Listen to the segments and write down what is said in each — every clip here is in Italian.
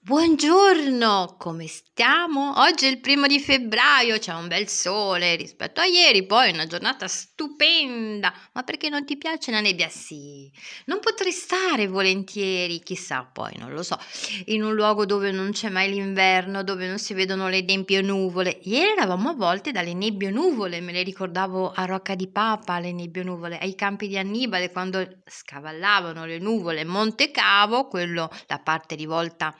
Buongiorno, come stiamo? Oggi è il primo di febbraio, c'è un bel sole rispetto a ieri, poi è una giornata stupenda. Ma perché non ti piace la nebbia? Sì, non potrei stare volentieri, chissà, poi non lo so, in un luogo dove non c'è mai l'inverno, dove non si vedono le nebbie nuvole. Ieri eravamo avvolte dalle nebbie nuvole, me le ricordavo a Rocca di Papa, le nebbie nuvole, ai campi di Annibale quando scavallavano le nuvole, Monte Cavo, quello, la parte rivolta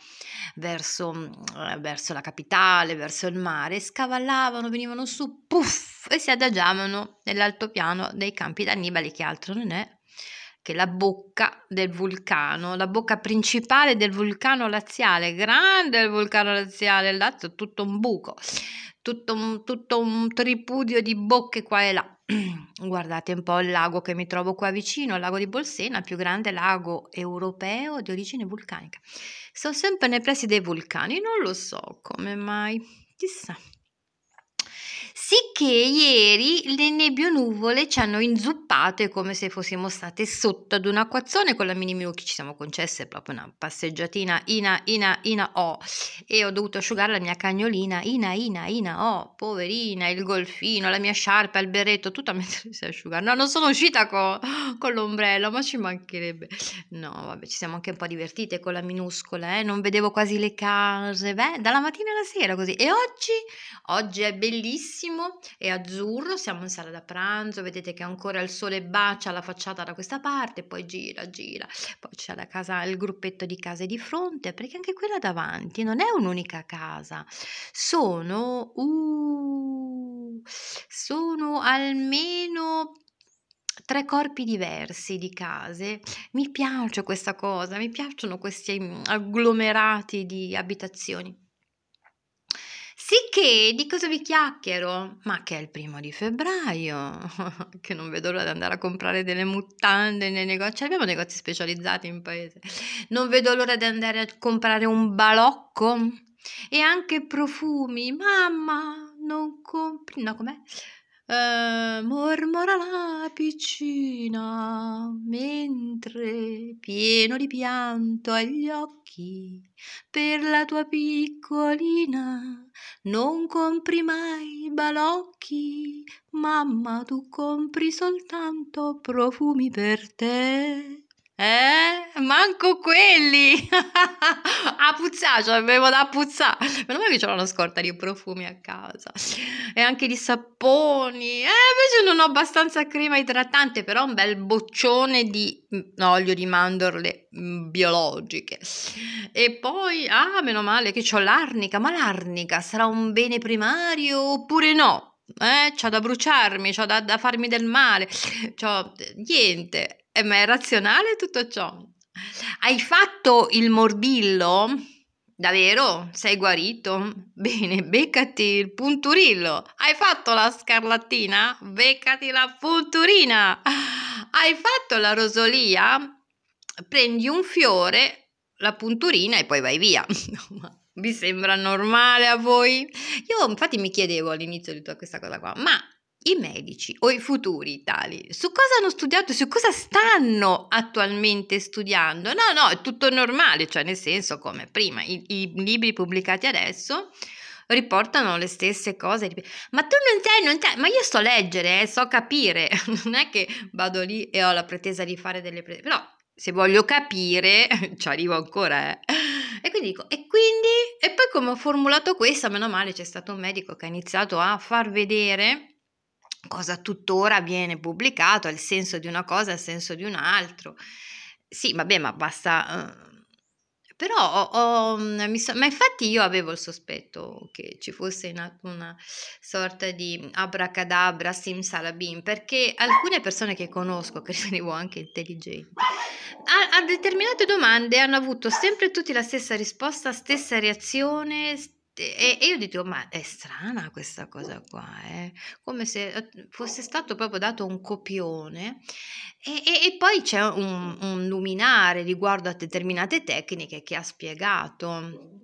verso, mm, eh, verso la capitale, verso il mare, scavallavano, venivano su, puff, e si adagiavano nell'altopiano dei campi d'Annibale, che altro non è che la bocca del vulcano, la bocca principale del vulcano laziale, grande il vulcano laziale, là c'è tutto un buco tutto un, tutto un tripudio di bocche qua e là. Guardate un po' il lago che mi trovo qua vicino, il lago di Bolsena, il più grande lago europeo di origine vulcanica. Sono sempre nei pressi dei vulcani, non lo so come mai, chissà sicché ieri le nuvole ci hanno inzuppate come se fossimo state sotto ad un acquazzone con la mini Miu che ci siamo concesse proprio una passeggiatina ina ina ina o oh. e ho dovuto asciugare la mia cagnolina ina ina ina o oh. poverina il golfino la mia sciarpa il berretto tutto mentre si asciuga no non sono uscita con, con l'ombrello ma ci mancherebbe no vabbè ci siamo anche un po' divertite con la minuscola eh? non vedevo quasi le case beh dalla mattina alla sera così e oggi oggi è bellissimo benissimo, è azzurro, siamo in sala da pranzo, vedete che ancora il sole bacia la facciata da questa parte, poi gira, gira, poi c'è la casa, il gruppetto di case di fronte, perché anche quella davanti non è un'unica casa, sono, uh, sono almeno tre corpi diversi di case. Mi piace questa cosa, mi piacciono questi mm, agglomerati di abitazioni. Sicché di cosa vi chiacchiero? Ma che è il primo di febbraio, che non vedo l'ora di andare a comprare delle mutande nei negozi, cioè, abbiamo negozi specializzati in paese, non vedo l'ora di andare a comprare un balocco e anche profumi, mamma, non compri, no com'è? Eh, mormora la piccina mentre pieno di pianto agli occhi per la tua piccolina non compri mai balocchi mamma tu compri soltanto profumi per te eh? Manco quelli! a puzzare, cioè avevo da puzzare. Meno male che c'era una scorta di profumi a casa. E anche di saponi. Eh, invece non ho abbastanza crema idratante, però un bel boccione di mm, olio di mandorle mm, biologiche. E poi, ah, meno male che ho l'arnica. Ma l'arnica sarà un bene primario oppure no? eh, c'ho da bruciarmi, c'ho da, da farmi del male, c'ho eh, niente. Eh, ma è razionale tutto ciò? Hai fatto il morbillo? Davvero? Sei guarito? Bene, beccati il punturillo. Hai fatto la scarlattina? Beccati la punturina. Hai fatto la rosolia? Prendi un fiore, la punturina e poi vai via. Vi sembra normale a voi? Io infatti mi chiedevo all'inizio di tutta questa cosa qua, ma i medici o i futuri tali su cosa hanno studiato, su cosa stanno attualmente studiando. No, no, è tutto normale, cioè nel senso come prima, i, i libri pubblicati adesso riportano le stesse cose. Ma tu non sai, non sai, ma io so leggere, eh, so capire, non è che vado lì e ho la pretesa di fare delle pretese, però se voglio capire ci arrivo ancora, eh. E quindi dico, e quindi, e poi come ho formulato questa, meno male c'è stato un medico che ha iniziato a far vedere cosa tuttora viene pubblicato, il senso di una cosa, il senso di un altro. Sì, vabbè, ma basta... Eh. però ho, ho, mm, mi so, ma infatti io avevo il sospetto che ci fosse una, una sorta di abracadabra simsalabim perché alcune persone che conosco che ritenevo anche intelligenti a, a, determinate domande hanno avuto sempre tutti la stessa risposta stessa reazione e, io dico, ma è strana questa cosa qua, eh? come se eh, fosse stato proprio dato un copione e, e, e poi c'è un, un, luminare riguardo a determinate tecniche che ha spiegato.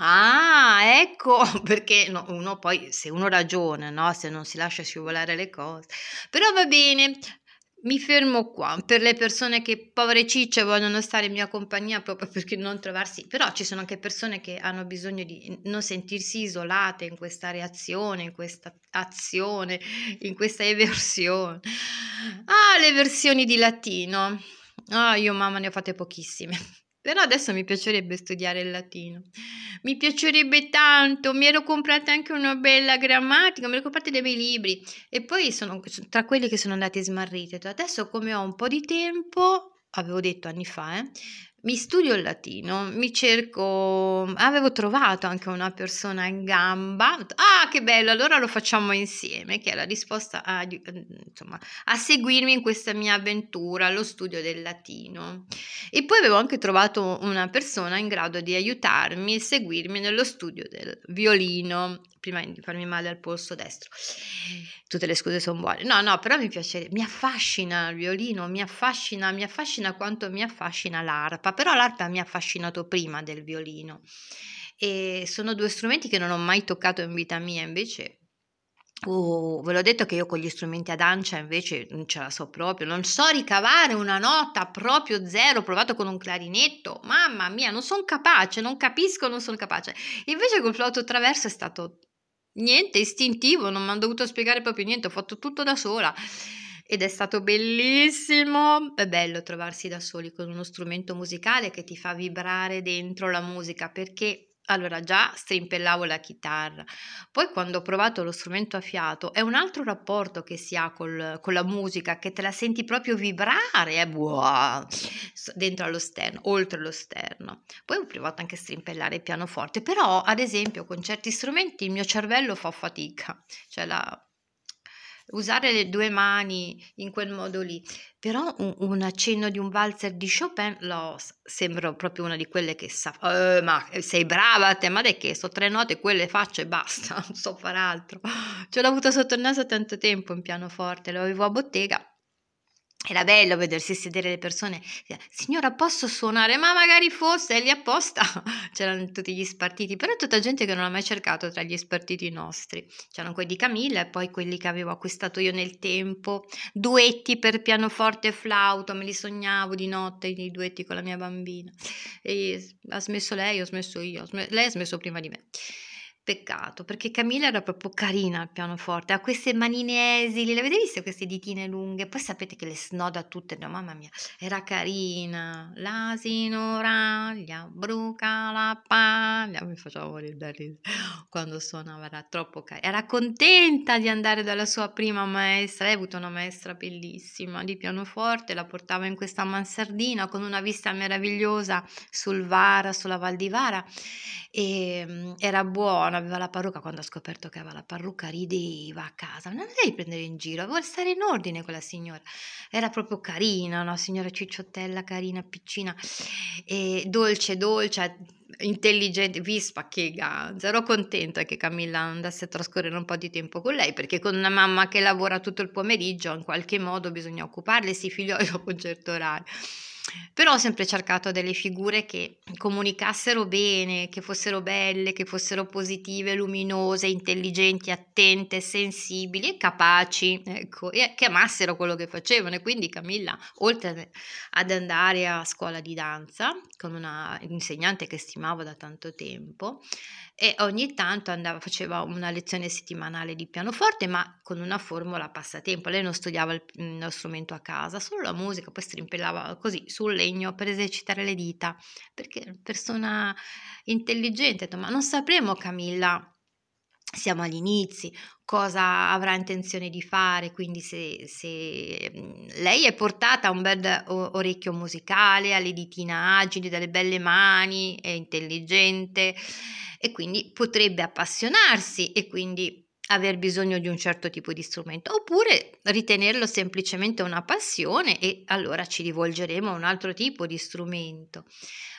Ah, ecco, perché no, uno poi, se uno ragiona, no? se non si lascia scivolare le cose, però va bene, mi fermo qua per le persone che, povere cicce, vogliono stare in mia compagnia proprio perché non trovarsi, però ci sono anche persone che hanno bisogno di non sentirsi isolate in questa reazione, in questa azione, in questa eversione. Ah, le versioni di latino. Ah, io mamma ne ho fatte pochissime. Però adesso mi piacerebbe studiare il latino. Mi piacerebbe tanto, mi ero comprata anche una bella grammatica, mi ero comprata dei bei libri e poi sono tra quelli che sono andati smarriti. Adesso come ho un po' di tempo, avevo detto anni fa, eh, mi studio il latino, mi cerco, avevo trovato anche una persona in gamba, ah che bello, allora lo facciamo insieme, che era disposta a, mm, insomma, a seguirmi in questa mia avventura, allo studio del latino. E poi avevo anche trovato una persona in grado di aiutarmi e seguirmi nello studio del violino, prima di farmi male al polso destro. Mm. Tutte le scuse sono buone. No, no, però mi piace, mi affascina il violino, mi affascina, mi affascina quanto mi affascina l'arpa, però l'arpa mi ha affascinato prima del violino. E sono due strumenti che non ho mai toccato in vita mia, invece Uh, ve l'ho detto che io con gli strumenti ad ancia invece non ce la so proprio, non so ricavare una nota proprio zero, ho provato con un clarinetto, mamma mia, non sono capace, non capisco, non sono capace. Invece col flauto traverso è stato niente istintivo, non mi hanno dovuto spiegare proprio niente, ho fatto tutto da sola ed è stato bellissimo. È bello trovarsi da soli con uno strumento musicale che ti fa vibrare dentro la musica perché allora già strimpellavo la chitarra, poi quando ho provato lo strumento a fiato è un altro rapporto che si ha col, con la musica, che te la senti proprio vibrare eh, buah, dentro allo sterno, oltre lo sterno. Poi ho provato anche a strimpellare il pianoforte, però ad esempio con certi strumenti il mio cervello fa fatica, cioè la, usare le due mani in quel modo lì, però un, un accenno di un valzer di Chopin lo sembro proprio una di quelle che sa, eh, ma sei brava te, ma dai che so tre note, quelle faccio e basta, non so fare altro, ce l'ho avuto sotto il naso tanto tempo in pianoforte, lo avevo a bottega era bello vedersi sedere le persone, signora posso suonare, ma magari fosse lì apposta, c'erano tutti gli spartiti, però è tutta gente che non ha mai cercato tra gli spartiti nostri, c'erano quelli di Camilla e poi quelli che avevo acquistato io nel tempo, duetti per pianoforte e flauto, me li sognavo di notte, i duetti con la mia bambina, e ha smesso lei, ho smesso io, lei ha smesso prima di me. Peccato, perché Camilla era proprio carina al pianoforte, ha queste manine esili, le avete viste queste ditine lunghe? Poi sapete che le snoda tutte, no mamma mia, era carina. L'asino raglia, bruca la paglia, mi faceva morire da ridere quando suonava, era troppo carina. Era contenta di andare dalla sua prima maestra, lei ha avuto una maestra bellissima di pianoforte, la portava in questa mansardina con una vista meravigliosa sul Vara, sulla Val di Vara e ehm, era buona aveva la parrucca, quando ha scoperto che aveva la parrucca rideva a casa, non la devi prendere in giro, vuole stare in ordine quella signora, era proprio carina, una signora cicciottella, carina, piccina, e dolce, dolce, intelligente, vispa, che ganza, ero contenta che Camilla andasse a trascorrere un po' di tempo con lei, perché con una mamma che lavora tutto il pomeriggio, in qualche modo bisogna occuparle, si figlioli dopo un certo orario però ho sempre cercato delle figure che comunicassero bene, che fossero belle, che fossero positive, luminose, intelligenti, attente, sensibili e capaci, ecco, e che amassero quello che facevano. E quindi Camilla, oltre ad andare a scuola di danza con una insegnante che stimavo da tanto tempo, e ogni tanto andava, faceva una lezione settimanale di pianoforte, ma con una formula passatempo. Lei non studiava il, mm, lo strumento a casa, solo la musica, poi strimpellava così sul legno per esercitare le dita, perché persona intelligente, ma non sapremo Camilla siamo agli inizi, cosa avrà intenzione di fare, quindi se, se mhmm, lei è portata a un bel orecchio musicale, alle ditina agili, delle belle mani, è intelligente e quindi potrebbe appassionarsi e quindi aver bisogno di un certo tipo di strumento oppure ritenerlo semplicemente una passione e allora ci rivolgeremo a un altro tipo di strumento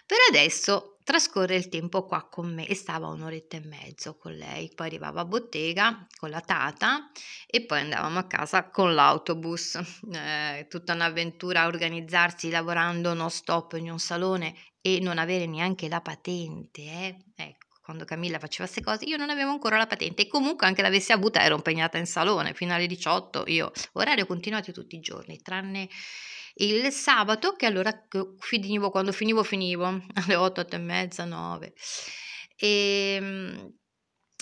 per adesso trascorre il tempo qua con me e stava un'oretta e mezzo con lei, poi arrivava a bottega con la tata e poi andavamo a casa con l'autobus, eh, tutta un'avventura organizzarsi lavorando non stop in un salone e non avere neanche la patente, eh? ecco. Quando Camilla faceva queste cose, io non avevo ancora la patente e comunque anche l'avessi avuta ero impegnata in salone fino alle 18, io orario continuato tutti i giorni, tranne il sabato, che allora finivo, quando finivo finivo, alle 8, 8 e mezza, 9. Ehm,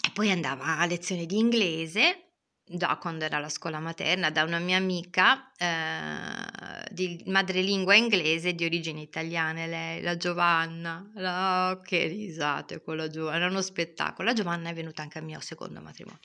e, poi andava a lezione di inglese, da quando era alla scuola materna, da una mia amica eh, di madrelingua inglese di origine italiana, lei, la Giovanna. La, che risate con la Giovanna, era uno spettacolo. La Giovanna è venuta anche al mio secondo matrimonio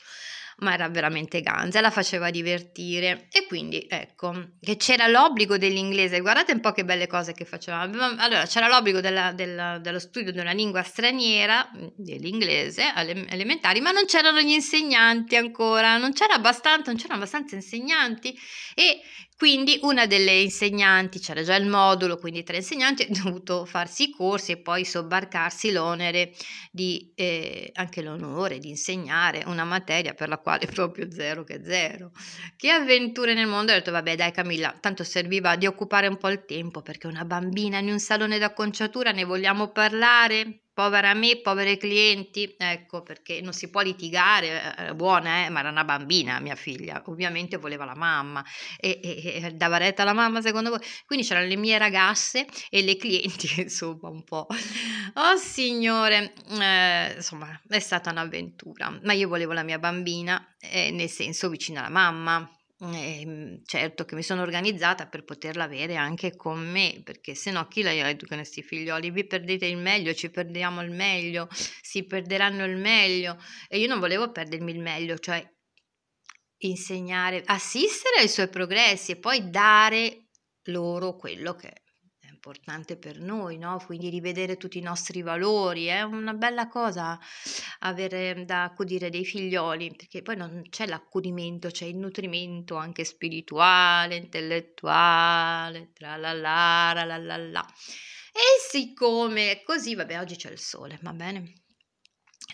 ma era veramente ganza, la faceva divertire e quindi ecco che c'era l'obbligo dell'inglese, guardate un po' che belle cose che faceva. allora c'era l'obbligo della, della, dello studio di una lingua straniera, mm, dell'inglese, alle, elementari, ma non c'erano gli insegnanti ancora, non c'era abbastanza, non c'erano abbastanza insegnanti e quindi una delle insegnanti, c'era già il modulo, quindi tre insegnanti, ha dovuto farsi i corsi e poi sobbarcarsi l'onere di, eh, anche l'onore di insegnare una materia per la quale proprio zero che zero. Che avventure nel mondo, ho detto vabbè dai Camilla, tanto serviva di occupare un po' il tempo perché una bambina in un salone d'acconciatura ne vogliamo parlare? povera me, povere clienti, ecco perché non si può litigare, era eh, eh, buona, eh? ma era una bambina mia figlia, ovviamente voleva la mamma e, e, e dava retta alla mamma secondo voi, quindi c'erano le mie ragazze e le clienti insomma un po', oh signore, eh, insomma è stata un'avventura, ma io volevo la mia bambina, eh, nel senso vicina alla mamma e ehm, certo che mi sono organizzata per poterla avere anche con me, perché se no chi la educa questi figlioli? Vi perdete il meglio, ci perdiamo il meglio, si perderanno il meglio e io non volevo perdermi il meglio, cioè insegnare, assistere ai suoi progressi e poi dare loro quello che è importante per noi, no? quindi rivedere tutti i nostri valori, è una bella cosa avere mhmm, da accudire dei figlioli, perché poi non c'è l'accudimento, c'è il nutrimento anche spirituale, intellettuale, tra la la la la la E siccome è così, vabbè, oggi c'è il sole, va bene?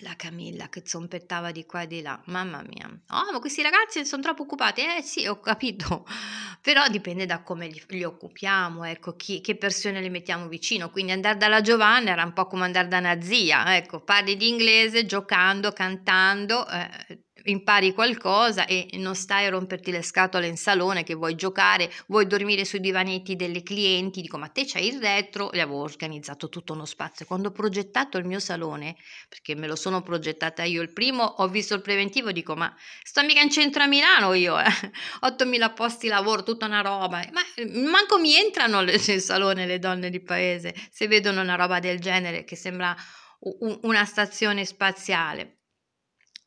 La Camilla che zompettava di qua e di là, mamma mia. Oh, ma questi ragazzi sono troppo occupati. Eh sì, ho capito. Però dipende da come li, li occupiamo, ecco, chi, che persone le mettiamo vicino. Quindi andare dalla Giovanna era un po' come andare da una zia, ecco, parli di inglese giocando, cantando, eh, impari qualcosa e non stai a romperti le scatole in salone che vuoi giocare, vuoi dormire sui divanetti delle clienti, dico ma te c'hai il retro, e avevo organizzato tutto uno spazio. Quando ho progettato il mio salone, perché me lo sono progettata io il primo, ho visto il preventivo, dico ma sto mica in centro a Milano io, eh? 8.000 posti lavoro, tutta una roba, ma eh, manco mi entrano nel salone le donne di paese se vedono una roba del genere che sembra una stazione spaziale.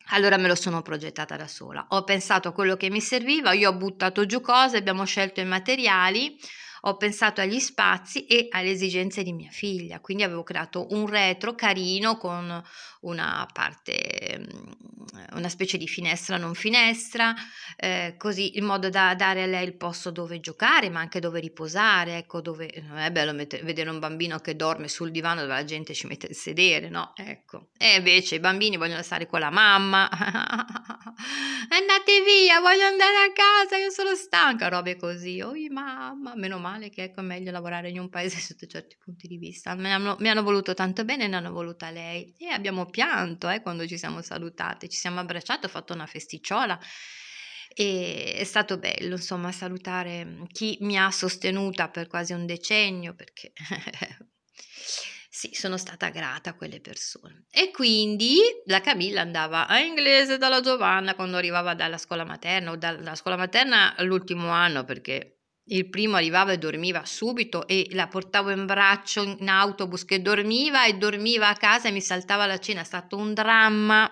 Allora me lo sono progettata da sola. Ho pensato a quello che mi serviva, io ho buttato giù cose, abbiamo scelto i materiali, ho pensato agli spazi e alle esigenze di mia figlia, quindi avevo creato un retro carino con una parte mm, una specie di finestra non finestra, eh, così in modo da dare a lei il posto dove giocare, ma anche dove riposare, ecco, dove non eh, è bello met- vedere un bambino che dorme sul divano dove la gente ci mette il sedere, no? Ecco. E invece i bambini vogliono stare con la mamma. Andate via, voglio andare a casa, io sono stanca, robe così. Oi mamma, meno male che ecco, è meglio lavorare in un paese sotto certi punti di vista. Mi hanno, mi hanno voluto tanto bene, ne hanno voluta lei e abbiamo pianto, eh, quando ci siamo salutate, ci siamo siamo abbracciati, ho fatto una festicciola e è stato bello insomma salutare mm, chi mi ha sostenuta per quasi un decennio perché sì sono stata grata a quelle persone e quindi la Camilla andava a inglese dalla Giovanna quando arrivava dalla scuola materna o dalla scuola materna all'ultimo anno perché il primo arrivava e dormiva subito e la portavo in braccio in autobus che dormiva e dormiva a casa e mi saltava la cena è stato un dramma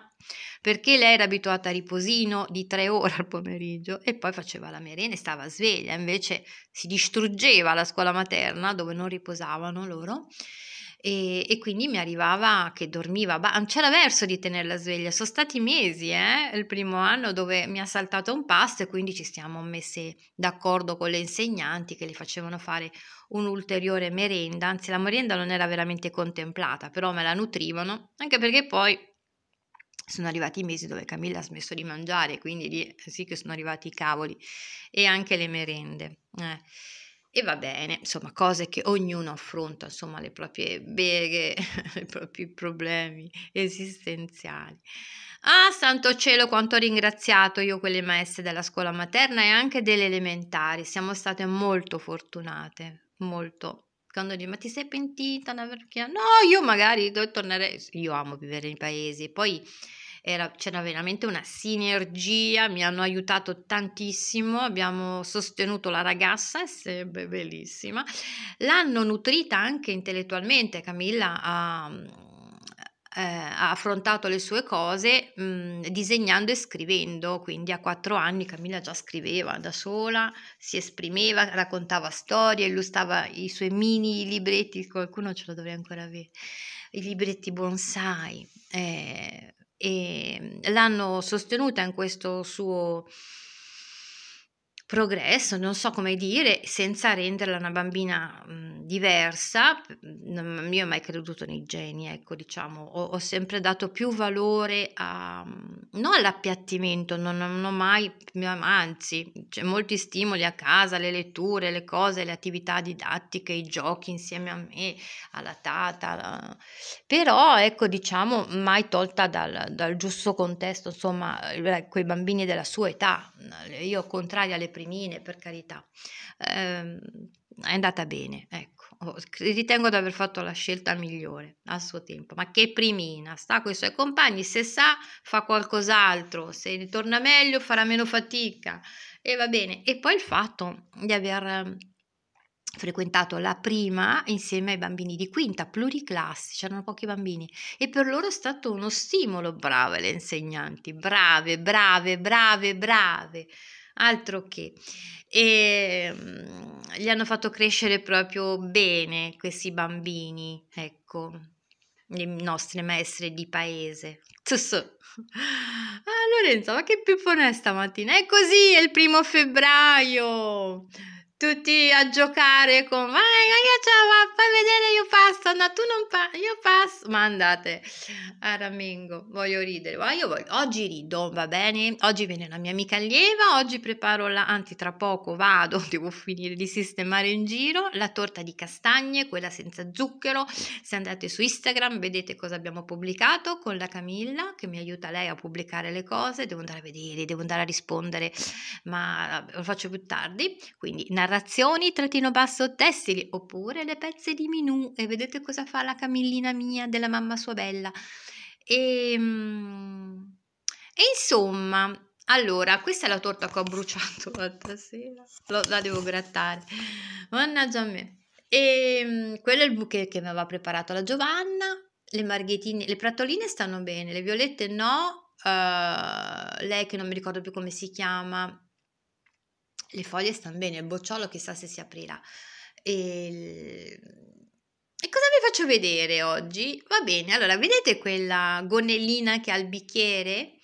perché lei era abituata a riposino di tre ore al pomeriggio e poi faceva la merenda e stava sveglia, invece si distruggeva la scuola materna dove non riposavano loro. E, e, quindi mi arrivava che dormiva, ma non c'era verso di tenerla sveglia, sono stati mesi, eh, il primo anno dove mi ha saltato un pasto e quindi ci siamo messe d'accordo con le insegnanti che le facevano fare un'ulteriore merenda, anzi la merenda non era veramente contemplata, però me la nutrivano, anche perché poi sono arrivati i mesi dove Camilla ha smesso di mangiare, quindi lì eh, sì che sono arrivati i cavoli e anche le merende. Eh. E va bene, insomma, cose che ognuno affronta, insomma, le proprie beghe, i propri problemi esistenziali. Ah, santo cielo, quanto ho ringraziato io quelle maestre della scuola materna e anche delle elementari. Siamo state molto fortunate, molto quando dici ma ti sei pentita? Perché... No, io magari devo tornare. io amo vivere nei paesi, poi era, c'era veramente una sinergia, mi hanno aiutato tantissimo, abbiamo sostenuto la ragazza, è sempre bellissima. L'hanno nutrita anche intellettualmente, Camilla ha... Eh, ha affrontato le sue cose mh, mm, disegnando e scrivendo, quindi a quattro anni Camilla già scriveva da sola, si esprimeva, raccontava storie, illustrava i suoi mini libretti, qualcuno ce lo dovrei ancora avere, i libretti bonsai, eh, e mhmm, l'hanno sostenuta in questo suo progresso, non so come dire, senza renderla una bambina mh, mhmm, diversa. Mhmm, non mi ho mai creduto nei geni, ecco, diciamo, ho, ho sempre dato più valore a, mhmm, non all'appiattimento, non, non ho mai, anzi, c'è molti stimoli a casa, le letture, le cose, le attività didattiche, i giochi insieme a me, alla tata, alla... però ecco, diciamo, mai tolta dal, dal giusto contesto, insomma, eh, quei bambini della sua età. Io contraria alle primine, per carità. Eh, è andata bene, ecco. Oh, ritengo di aver fatto la scelta migliore al suo tempo, ma che primina, sta con i suoi compagni, se sa fa qualcos'altro, se ritorna meglio farà meno fatica e va bene. E poi il fatto di aver ehm, frequentato la prima insieme ai bambini di quinta, pluriclassi, c'erano pochi bambini e per loro è stato uno stimolo, brave le insegnanti, brave, brave, brave, brave altro che. E ehm, gli hanno fatto crescere proprio bene questi bambini, ecco, le nostre maestre di paese. Tusso. Ah, Lorenzo, ma che pippone è stamattina? È così, è il primo febbraio! tutti a giocare con vai, io ciao, fai vedere, io passo, no, tu non passi, io passo, ma andate a Ramingo, voglio ridere, ma io voglio, oggi rido, va bene, oggi viene la mia amica allieva, oggi preparo la, anzi tra poco vado, devo finire di sistemare in giro, la torta di castagne, quella senza zucchero, se andate su Instagram vedete cosa abbiamo pubblicato con la Camilla, che mi aiuta lei a pubblicare le cose, devo andare a vedere, devo andare a rispondere, ma lo faccio più tardi, quindi narrate narrazioni-tessili oppure le pezze di menù e vedete cosa fa la camillina mia della mamma sua bella. E, ehm, e insomma, allora, questa è la torta che ho bruciato l'altra sera, la, la devo grattare, mannaggia a me. E ehm, quello è il bouquet che mi aveva preparato la Giovanna, le marghetine, le pratoline stanno bene, le violette no, uh, lei che non mi ricordo più come si chiama, le foglie stanno bene, il bocciolo chissà se si aprirà. E... Ehm, e, cosa vi faccio vedere oggi? Va bene, allora vedete quella gonnellina che ha il bicchiere?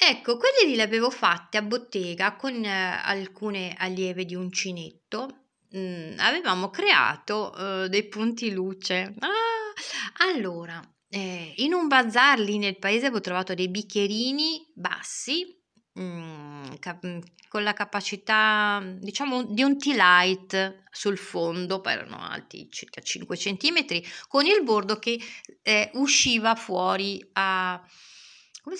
Ecco, quelle lì le avevo fatte a bottega con eh, alcune allieve di uncinetto. Mm, avevamo creato eh, dei punti luce. Ah! Allora, eh, in un bazar lì nel paese avevo trovato dei bicchierini bassi Mm, mm, con la capacità, diciamo, di un T-Light sul fondo, erano alti circa 5 cm, con il bordo che eh, usciva fuori a,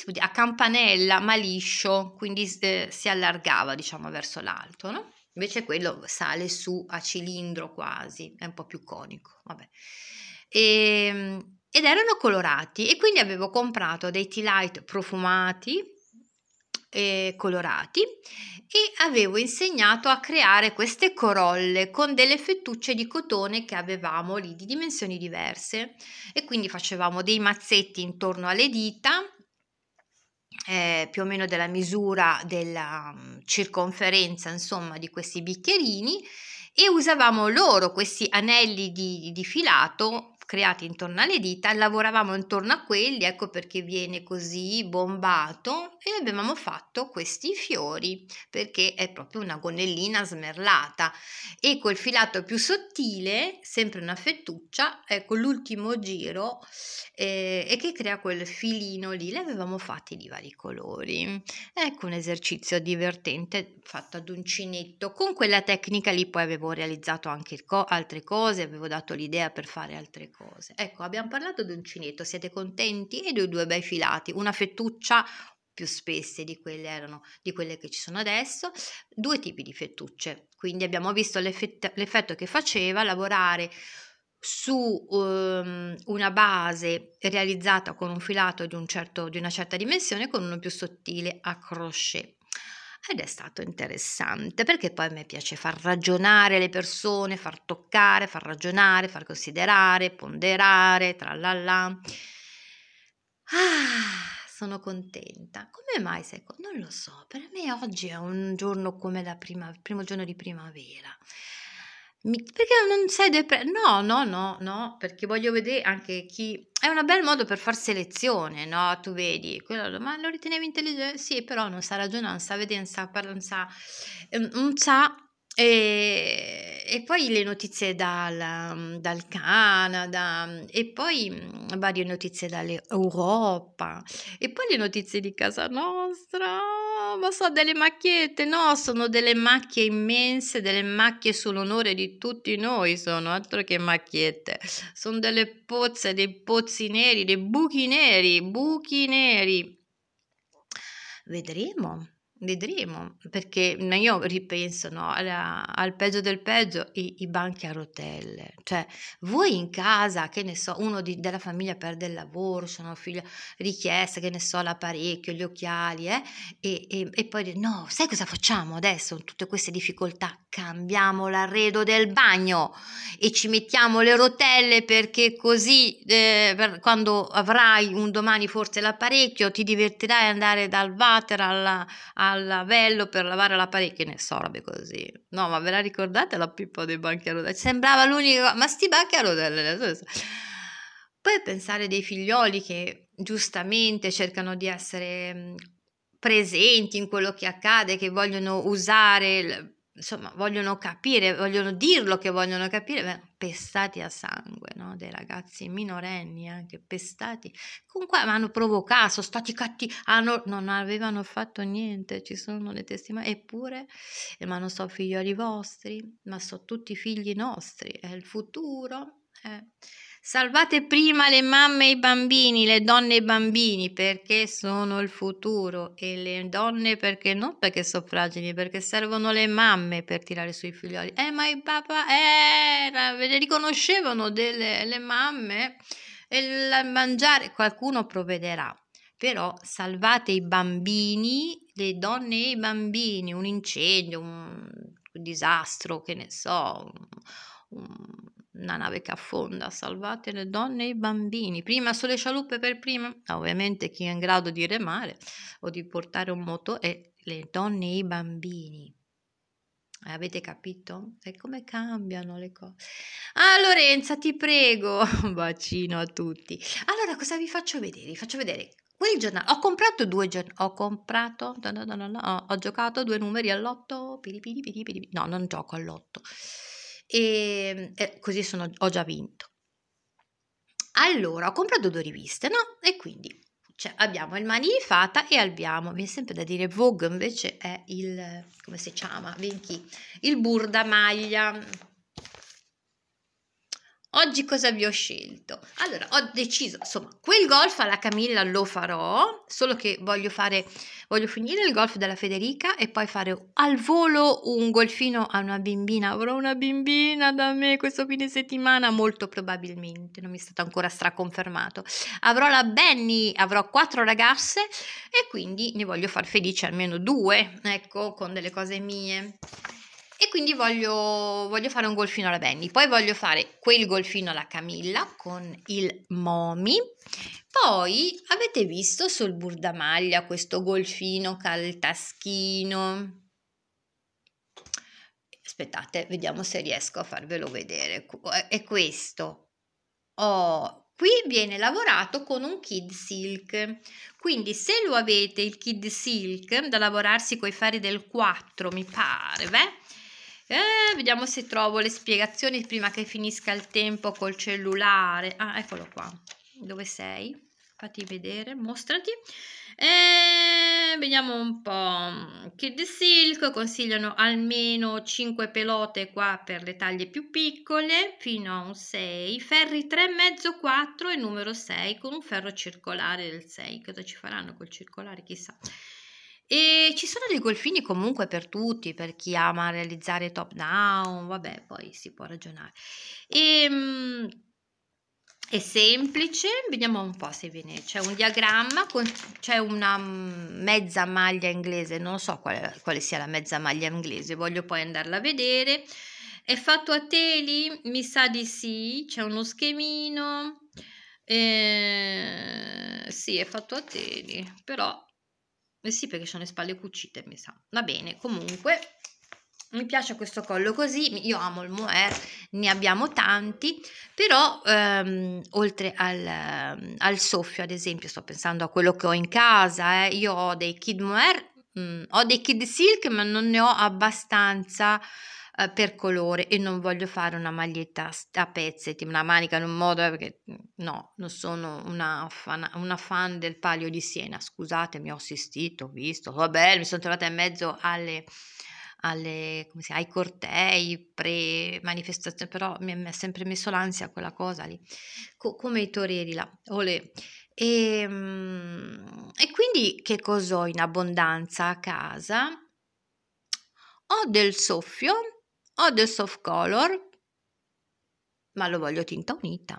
dire, a, campanella, ma liscio, quindi eh, si allargava, diciamo, verso l'alto, no? Invece quello sale su a cilindro quasi, è un po' più conico, vabbè. E, ehm, ed erano colorati e quindi avevo comprato dei tea light profumati eh, colorati e avevo insegnato a creare queste corolle con delle fettucce di cotone che avevamo lì di dimensioni diverse e quindi facevamo dei mazzetti intorno alle dita eh, più o meno della misura della mm, circonferenza insomma di questi bicchierini e usavamo loro questi anelli di, di filato creati intorno alle dita, lavoravamo intorno a quelli, ecco perché viene così bombato e abbiamo fatto questi fiori perché è proprio una gonnellina smerlata e col filato più sottile, sempre una fettuccia, ecco l'ultimo giro eh, e che crea quel filino lì, le avevamo fatti di vari colori. Ecco un esercizio divertente fatto ad uncinetto, con quella tecnica lì poi avevo realizzato anche co- altre cose, avevo dato l'idea per fare altre cose cose. Ecco, abbiamo parlato di uncinetto, siete contenti? E dei due bei filati, una fettuccia più spesse di quelle, erano, di quelle che ci sono adesso, due tipi di fettucce. Quindi abbiamo visto l'effetto che faceva lavorare su um, una base realizzata con un filato di, un certo, di una certa dimensione con uno più sottile a crochet ed è stato interessante perché poi a me piace far ragionare le persone, far toccare, far ragionare, far considerare, ponderare, tra la la. Ah, sono contenta. Come mai sei? Non lo so, per me oggi è un giorno come la prima, il primo giorno di primavera perché non sei depresso? No, no, no, no, perché voglio vedere anche chi... È un bel modo per far selezione, no? Tu vedi, quello, ma lo ritenevi intelligente? Sì, però non sa ragionare, non sa vedere, non sa parlare, non sa... Ehm, non sa e, e, poi le notizie dal, mm, dal, Canada, mm, e poi mm, varie notizie dall'Europa, e poi le notizie di casa nostra. Ma so delle macchiette, no, sono delle macchie immense, delle macchie sull'onore di tutti noi, sono altro che macchiette, sono delle pozze, dei pozzi neri, dei buchi neri, buchi neri. Vedremo Vedremo, perché io ripenso no, alla, al peggio del peggio, i, i, banchi a rotelle, cioè voi in casa, che ne so, uno di, della famiglia perde il lavoro, sono figlia richiesta, che ne so, l'apparecchio, gli occhiali, eh, e, e, e poi no, sai cosa facciamo adesso con tutte queste difficoltà? Cambiamo l'arredo del bagno e ci mettiamo le rotelle perché così eh, per, quando avrai un domani forse l'apparecchio ti divertirai ad andare dal water alla... A, al lavello per lavare l'apparecchio, che ne so, robe così. No, ma ve la ricordate la pippa dei banchi a rotelle? Sembrava l'unico, ma sti banchi a rotelle. Poi pensare dei figlioli che giustamente cercano di essere presenti in quello che accade, che vogliono usare Il, insomma, vogliono capire, vogliono dirlo che vogliono capire, beh, pestati a sangue, no? Dei ragazzi minorenni eh, anche pestati. Comunque hanno provocato, sono stati cattivi, hanno, non avevano fatto niente, ci sono le testimonianze, eppure, eh, ma non sono figlioli vostri, ma sono tutti figli nostri, è il futuro. Eh. Salvate prima le mamme e i bambini, le donne e i bambini, perché sono il futuro e le donne perché non perché sono fragili, perché servono le mamme per tirare sui figlioli. Eh, ma i papà era, ve le riconoscevano delle le mamme e il mangiare qualcuno provvederà. Però salvate i bambini, le donne e i bambini, un incendio, un, un disastro, che ne so, un, un una nave che affonda, salvate le donne e i bambini, prima sulle scialuppe per prima, ovviamente chi è in grado di remare o di portare un moto è le donne e i bambini. Eh, avete capito? E come cambiano le cose? Ah Lorenza, ti prego, un bacino a tutti. Allora, cosa vi faccio vedere? Vi faccio vedere quel giornale. Ho comprato due giornali. Ho comprato. No, no, no, ho, ho giocato due numeri all'otto. No, non gioco all'otto e, ehm, e così sono, ho già vinto. Allora, ho comprato due riviste, no? E quindi cioè, abbiamo il Mani Fata e abbiamo, mi è sempre da dire Vogue, invece è il, come si chiama, Vinchi, il Burda Maglia, Oggi cosa vi ho scelto? Allora, ho deciso, insomma, quel golf alla Camilla lo farò, solo che voglio fare, voglio finire il golf della Federica e poi fare al volo un golfino a una bimbina. Avrò una bimbina da me questo fine settimana, molto probabilmente, non mi è stato ancora straconfermato. Avrò la Benny, avrò quattro ragazze e quindi ne voglio far felice almeno due, ecco, con delle cose mie e quindi voglio, voglio, fare un golfino alla Benny, poi voglio fare quel golfino alla Camilla con il Momi, poi avete visto sul burdamaglia questo golfino caltaschino? Aspettate, vediamo se riesco a farvelo vedere, eh, è questo, oh, Qui viene lavorato con un kid silk, quindi se lo avete il kid silk da lavorarsi con i fari del 4 mi pare, beh, eh, vediamo se trovo le spiegazioni prima che finisca il tempo col cellulare. Ah, eccolo qua. Dove sei? Fatti vedere, mostrati. Eh, vediamo un po'. Kid Silk consigliano almeno 5 pelote qua per le taglie più piccole, fino a un 6. Ferri 3, mezzo 4 e numero 6 con un ferro circolare del 6. Cosa ci faranno col circolare? Chissà. E ci sono dei golfini comunque per tutti, per chi ama realizzare top down, vabbè, poi si può ragionare. E, ehm, è semplice, vediamo un po' se viene, c'è un diagramma, con, c'è una mezza maglia inglese, non so quale, quale sia la mezza maglia inglese, voglio poi andarla a vedere. È fatto a teli? Mi sa di sì, c'è uno schemino. Eh, sì, è fatto a teli, però eh sì, perché sono le spalle cucite, mi sa. Va bene, comunque mi piace questo collo così, io amo il mohair, ne abbiamo tanti, però ehm, oltre al, al, soffio, ad esempio, sto pensando a quello che ho in casa, eh, io ho dei kid mohair, mh, mm, ho dei kid silk, ma non ne ho abbastanza eh, per colore e non voglio fare una maglietta a pezzetti, una manica in un modo eh, perché mm, no, non sono una fan, una fan del palio di Siena, scusate, mi ho assistito, ho visto, vabbè, oh, mi sono trovata in mezzo alle, alle, si, ai cortei, pre-manifestazioni, però mi, è sempre messo l'ansia quella cosa lì, Co- come i toreri là, olè. E, ehm, e, quindi che cosa ho in abbondanza a casa? Ho del soffio ho del soft color, ma lo voglio tinta unita.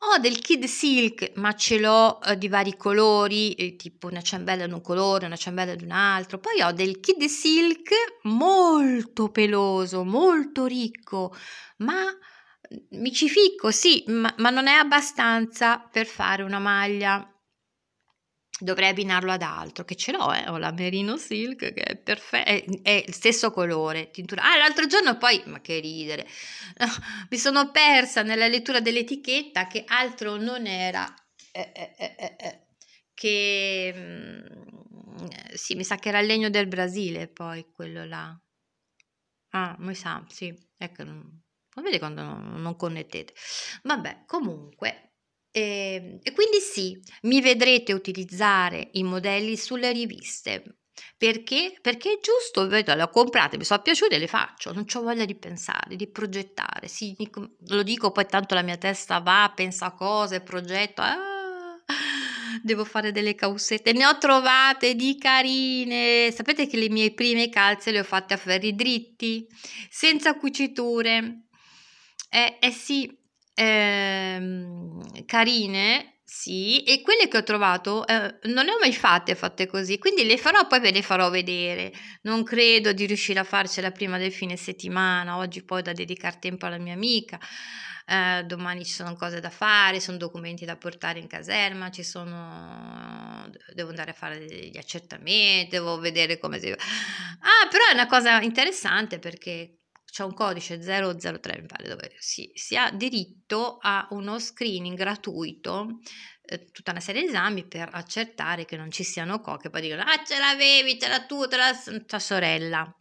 Ho oh, del kid silk, ma ce l'ho eh, di vari colori, eh, tipo una ciambella di un colore, una ciambella di un altro. Poi ho del kid silk molto peloso, molto ricco, ma mm, mi ci ficco, sì, ma, ma non è abbastanza per fare una maglia dovrei abbinarlo ad altro, che ce l'ho, eh? ho la merino silk che è perfetta, è, è il stesso colore, tintura. Ah, l'altro giorno poi, ma che ridere, no, mi sono persa nella lettura dell'etichetta che altro non era eh, eh, eh, eh, eh che, mh, mm, sì, mi sa che era il legno del Brasile poi quello là. Ah, mi sa, sì, ecco, non, non vede quando non, non connettete. Vabbè, comunque, e, ehm, e quindi sì, mi vedrete utilizzare i modelli sulle riviste. Perché? Perché è giusto, vedo, le ho comprate, mi sono piaciute, e le faccio, non ho voglia di pensare, di progettare. Sì, lo dico, poi tanto la mia testa va, pensa a cose, progetto. Ah, devo fare delle causette. Ne ho trovate di carine. Sapete che le mie prime calze le ho fatte a ferri dritti, senza cuciture. Eh, eh sì, ehm, carine, sì, e quelle che ho trovato eh, non le ho mai fatte fatte così, quindi le farò poi ve le farò vedere. Non credo di riuscire a farcela prima del fine settimana, oggi poi da dedicare tempo alla mia amica. Eh, domani ci sono cose da fare, sono documenti da portare in caserma, ci sono devo andare a fare gli accertamenti, devo vedere come si Ah, però è una cosa interessante perché c'è un codice 003 mi pare dove si, si ha diritto a uno screening gratuito eh, tutta una serie di esami per accertare che non ci siano co, che poi dicono ah ce l'avevi ce l'ha tu te la tua sorella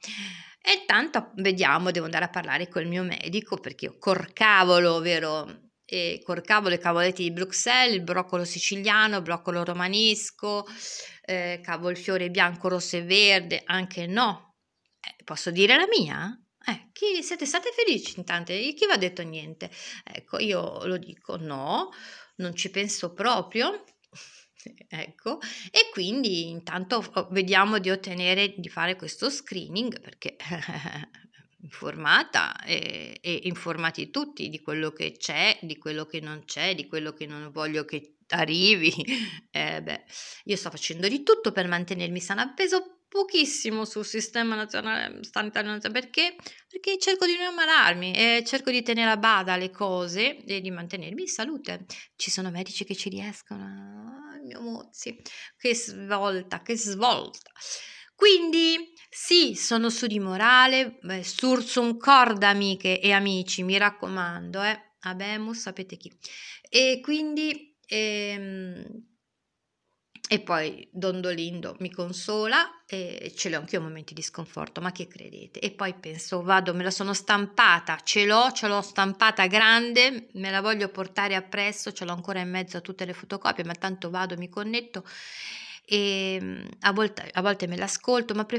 e tanto vediamo devo andare a parlare col mio medico perché io corcavolo vero e corcavolo e cavoletti di Bruxelles, il broccolo siciliano, il broccolo romanesco, eh, cavolfiore bianco, rosso e verde, anche no. Eh, posso dire la mia? Eh, chi, siete state felici intanto, chi vi ha detto niente? Ecco, io lo dico, no, non ci penso proprio, ecco, e quindi intanto oh, vediamo di ottenere, di fare questo screening, perché informata e, e, informati tutti di quello che c'è, di quello che non c'è, di quello che non voglio che arrivi. Eh beh, io sto facendo di tutto per mantenermi sana, peso pochissimo sul sistema nazionale mhmm, sanitario nazionale perché? perché cerco di non ammalarmi eh, cerco di tenere a bada le cose e di mantenermi in salute ci sono medici che ci riescono ah, mio mozzi che svolta che svolta quindi sì, sono su di morale, eh, sursum corda amiche e amici, mi raccomando, eh. Abemus sapete chi. E quindi ehm, e poi Dondolindo mi consola e ce l'ho anche io momenti di sconforto, ma che credete? E poi penso, vado, me la sono stampata, ce l'ho, ce l'ho stampata grande, me la voglio portare appresso, ce l'ho ancora in mezzo a tutte le fotocopie, ma tanto vado, mi connetto e mm, a volte, a volte me l'ascolto, ma preferisco